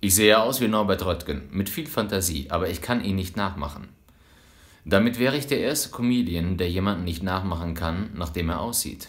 Ich sehe aus wie Norbert Röttgen, mit viel Fantasie, aber ich kann ihn nicht nachmachen. Damit wäre ich der erste Comedian, der jemanden nicht nachmachen kann, nachdem er aussieht.